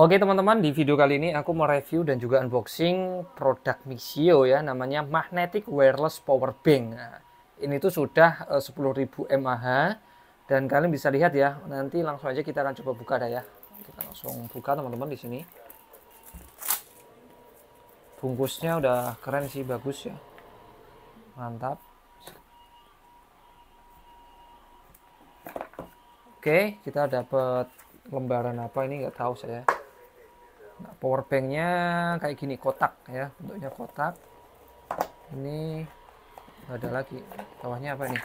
Oke teman-teman, di video kali ini aku mau review dan juga unboxing produk Mixio ya, namanya Magnetic Wireless Power Bank. Nah, ini tuh sudah 10.000 eh, mAh dan kalian bisa lihat ya, nanti langsung aja kita akan coba buka dah ya. Kita langsung buka teman-teman di sini. Bungkusnya udah keren sih, bagus ya. Mantap. Oke, kita dapat lembaran apa ini nggak tahu saya. Nah, power banknya kayak gini kotak ya, bentuknya kotak. Ini ada lagi. Bawahnya apa nih?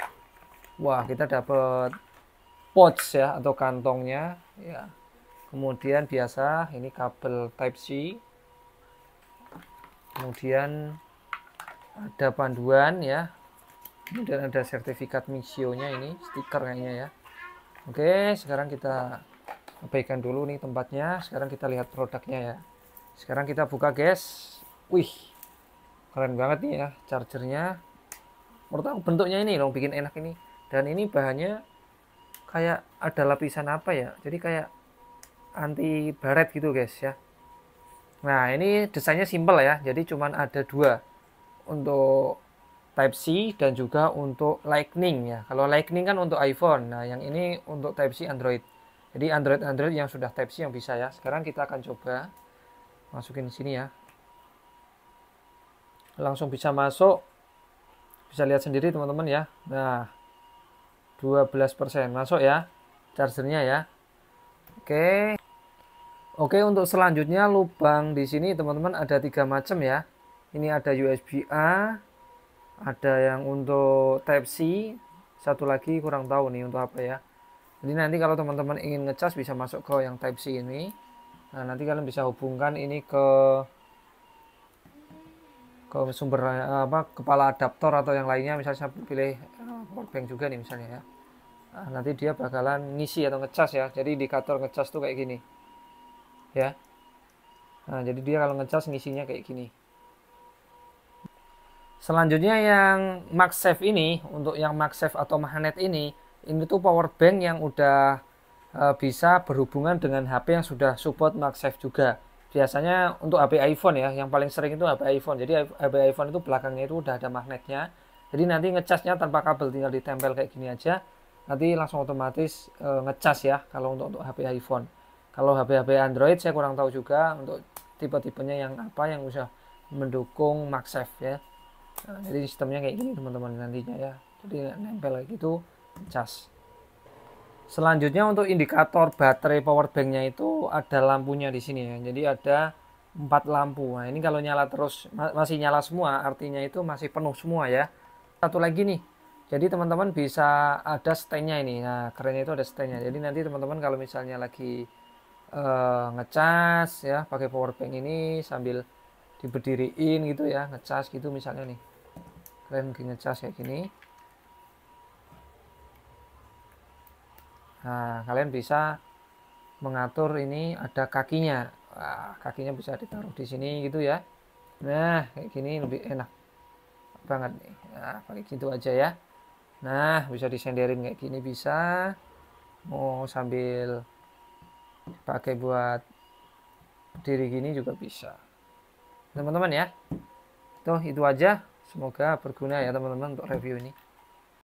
Wah, kita dapat pouch ya atau kantongnya ya. Kemudian biasa ini kabel type C. Kemudian ada panduan ya. Kemudian ada sertifikat misionya ini, stiker kayaknya ya. Oke, sekarang kita abaikan dulu nih tempatnya sekarang kita lihat produknya ya sekarang kita buka guys wih keren banget nih ya chargernya menurut aku bentuknya ini loh, bikin enak ini dan ini bahannya kayak ada lapisan apa ya jadi kayak anti baret gitu guys ya nah ini desainnya simple ya jadi cuman ada dua untuk Type C dan juga untuk Lightning ya kalau Lightning kan untuk iPhone nah yang ini untuk Type C Android jadi Android-Android yang sudah Type-C yang bisa ya. Sekarang kita akan coba masukin sini ya. Langsung bisa masuk. Bisa lihat sendiri teman-teman ya. Nah, 12% masuk ya chargernya ya. Oke. Oke, untuk selanjutnya lubang di sini teman-teman ada tiga macam ya. Ini ada USB A, ada yang untuk Type C, satu lagi kurang tahu nih untuk apa ya jadi nanti kalau teman-teman ingin ngecas bisa masuk ke yang type C ini nah nanti kalian bisa hubungkan ini ke ke sumber eh, apa kepala adaptor atau yang lainnya misalnya saya pilih eh, bank juga nih misalnya ya nah, nanti dia bakalan ngisi atau ngecas ya jadi indikator ngecas tuh kayak gini ya nah jadi dia kalau ngecas ngisinya kayak gini selanjutnya yang MagSafe ini untuk yang MagSafe atau magnet ini ini tuh power bank yang udah e, bisa berhubungan dengan HP yang sudah support MagSafe juga. Biasanya untuk HP iPhone ya, yang paling sering itu HP iPhone. Jadi HP iPhone itu belakangnya itu udah ada magnetnya. Jadi nanti ngecasnya tanpa kabel, tinggal ditempel kayak gini aja. Nanti langsung otomatis e, eh, ngecas ya kalau untuk untuk HP iPhone. Kalau HP-HP Android saya kurang tahu juga untuk tipe-tipenya yang apa yang bisa mendukung MagSafe ya. Nah, jadi sistemnya kayak gini teman-teman nantinya ya. Jadi nempel kayak gitu cas. Selanjutnya untuk indikator baterai power banknya itu ada lampunya di sini ya. Jadi ada empat lampu. Nah, ini kalau nyala terus masih nyala semua, artinya itu masih penuh semua ya. Satu lagi nih. Jadi teman-teman bisa ada stand-nya ini. Nah, kerennya itu ada stand-nya. Jadi nanti teman-teman kalau misalnya lagi e, ngecas ya pakai power bank ini sambil diberdiriin gitu ya, ngecas gitu misalnya nih. Keren ngecas kayak gini. Nah, kalian bisa mengatur ini ada kakinya. Wah, kakinya bisa ditaruh di sini gitu ya. Nah, kayak gini lebih enak banget nih. Nah, pakai gitu aja ya. Nah, bisa disenderin kayak gini bisa. Mau sambil pakai buat diri gini juga bisa. Teman-teman ya. Tuh, itu aja. Semoga berguna ya teman-teman untuk review ini.